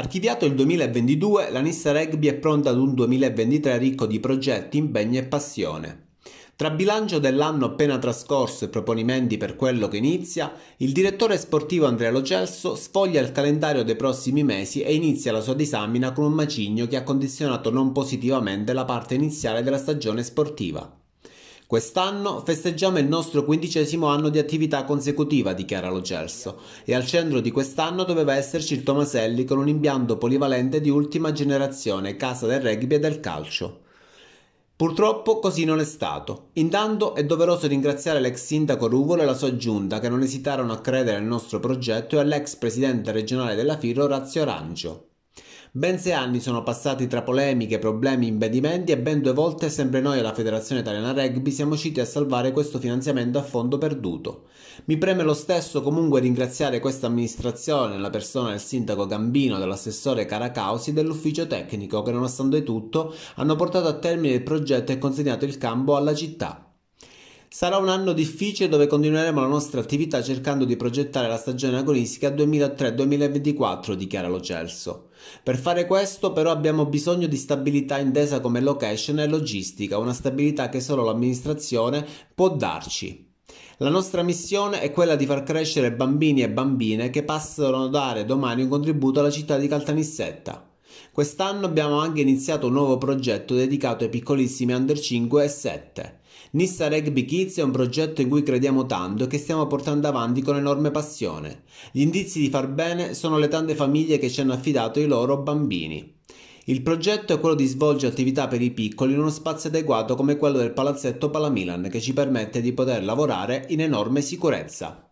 Archiviato il 2022, la Nissa Rugby è pronta ad un 2023 ricco di progetti, impegni e passione. Tra bilancio dell'anno appena trascorso e proponimenti per quello che inizia, il direttore sportivo Andrea Locelso sfoglia il calendario dei prossimi mesi e inizia la sua disamina con un macigno che ha condizionato non positivamente la parte iniziale della stagione sportiva. Quest'anno festeggiamo il nostro quindicesimo anno di attività consecutiva, dichiara lo Gelso, e al centro di quest'anno doveva esserci il Tomaselli con un impianto polivalente di ultima generazione, casa del rugby e del calcio. Purtroppo così non è stato. Intanto è doveroso ringraziare l'ex sindaco Ruvolo e la sua giunta che non esitarono a credere al nostro progetto e all'ex presidente regionale della Firo Razio Arancio. Ben sei anni sono passati tra polemiche, problemi, impedimenti e ben due volte sempre noi alla Federazione Italiana Rugby siamo riusciti a salvare questo finanziamento a fondo perduto. Mi preme lo stesso comunque ringraziare questa amministrazione, la persona del sindaco Gambino, dell'assessore Caracausi e dell'ufficio tecnico che nonostante tutto hanno portato a termine il progetto e consegnato il campo alla città. Sarà un anno difficile dove continueremo la nostra attività cercando di progettare la stagione agonistica 2003-2024, dichiara Lo Celso. Per fare questo però abbiamo bisogno di stabilità intesa come location e logistica, una stabilità che solo l'amministrazione può darci. La nostra missione è quella di far crescere bambini e bambine che passano a dare domani un contributo alla città di Caltanissetta. Quest'anno abbiamo anche iniziato un nuovo progetto dedicato ai piccolissimi under 5 e 7. Nissa Rugby Kids è un progetto in cui crediamo tanto e che stiamo portando avanti con enorme passione. Gli indizi di far bene sono le tante famiglie che ci hanno affidato i loro bambini. Il progetto è quello di svolgere attività per i piccoli in uno spazio adeguato come quello del palazzetto Palamilan che ci permette di poter lavorare in enorme sicurezza.